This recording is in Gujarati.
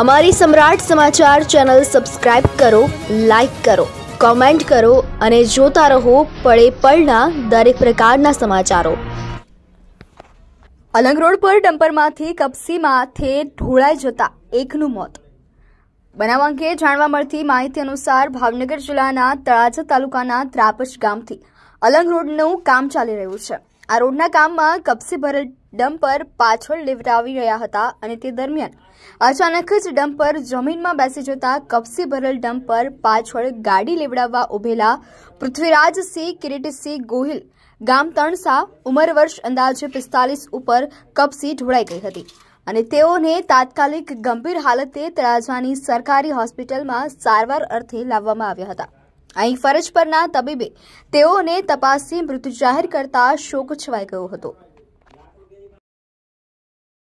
અમારી સમ્રાટ સમાચાર ચેનલ સબસ્ક્રાઇબ કરો લાઈક કરો કોમેન્ટ કરો અને જોતા રહો પળે પળના દરેક પ્રકારના સમાચારો અલંગ રોડ પર ડમ્પરમાંથી કપસીમાંથી ઢોળાઈ જતા એકનું મોત બનાવ અંગે જાણવા મળતી માહિતી અનુસાર ભાવનગર જિલ્લાના તળાજા તાલુકાના ત્રાપજ ગામથી અલંગ રોડનું કામ ચાલી રહ્યું છે આ રોડના કામમાં કપસી ભરેલ ડમ્પર પાછળ લેવડાવી રહ્યા હતા અને તે દરમિયાન અચાનક જ ડમ્પર જમીનમાં બેસી જતા કપસી ભરેલ ડમ્પર પાછળ ગાડી લેવડાવવા ઉભેલા પૃથ્વીરાજસિંહ કિરીટસિંહ ગોહિલ ગામ તણસા ઉંમર વર્ષ અંદાજે પિસ્તાલીસ ઉપર કપસી ઢોળાઈ ગઈ હતી અને તેઓને તાત્કાલિક ગંભીર હાલતે તળાજાની સરકારી હોસ્પિટલમાં સારવાર અર્થે લાવવામાં આવ્યા હતા અહીં ફરજ પરના તબીબે તેઓને તપાસથી મૃત્યુ જાહેર કરતા શોક છવાઈ ગયો હતો